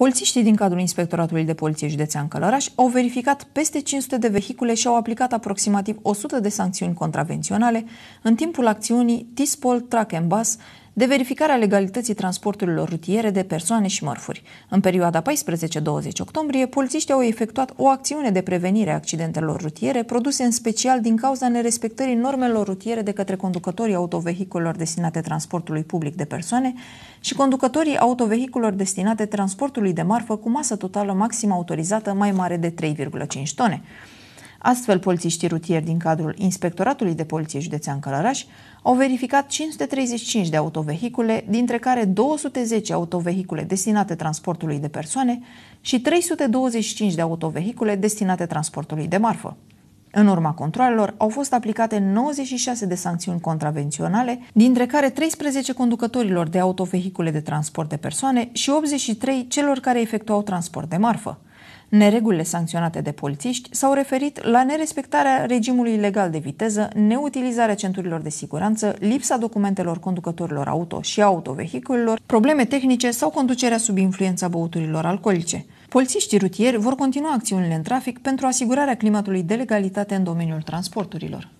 Polițiștii din cadrul Inspectoratului de Poliție Județean Călăraș au verificat peste 500 de vehicule și au aplicat aproximativ 100 de sancțiuni contravenționale în timpul acțiunii Tispol Track and Bus de verificare a legalității transporturilor rutiere de persoane și mărfuri. În perioada 14-20 octombrie, polițiștii au efectuat o acțiune de prevenire a accidentelor rutiere produse în special din cauza nerespectării normelor rutiere de către conducătorii autovehiculor destinate transportului public de persoane și conducătorii autovehiculor destinate transportului de marfă cu masă totală maximă autorizată mai mare de 3,5 tone. Astfel, polițiștii rutieri din cadrul Inspectoratului de Poliție Județean Călăraș au verificat 535 de autovehicule, dintre care 210 autovehicule destinate transportului de persoane și 325 de autovehicule destinate transportului de marfă. În urma controlelor au fost aplicate 96 de sancțiuni contravenționale, dintre care 13 conducătorilor de autovehicule de transport de persoane și 83 celor care efectuau transport de marfă. Neregulile sancționate de polițiști s-au referit la nerespectarea regimului legal de viteză, neutilizarea centurilor de siguranță, lipsa documentelor conducătorilor auto și autovehiculelor, probleme tehnice sau conducerea sub influența băuturilor alcoolice. Polițiștii rutieri vor continua acțiunile în trafic pentru asigurarea climatului de legalitate în domeniul transporturilor.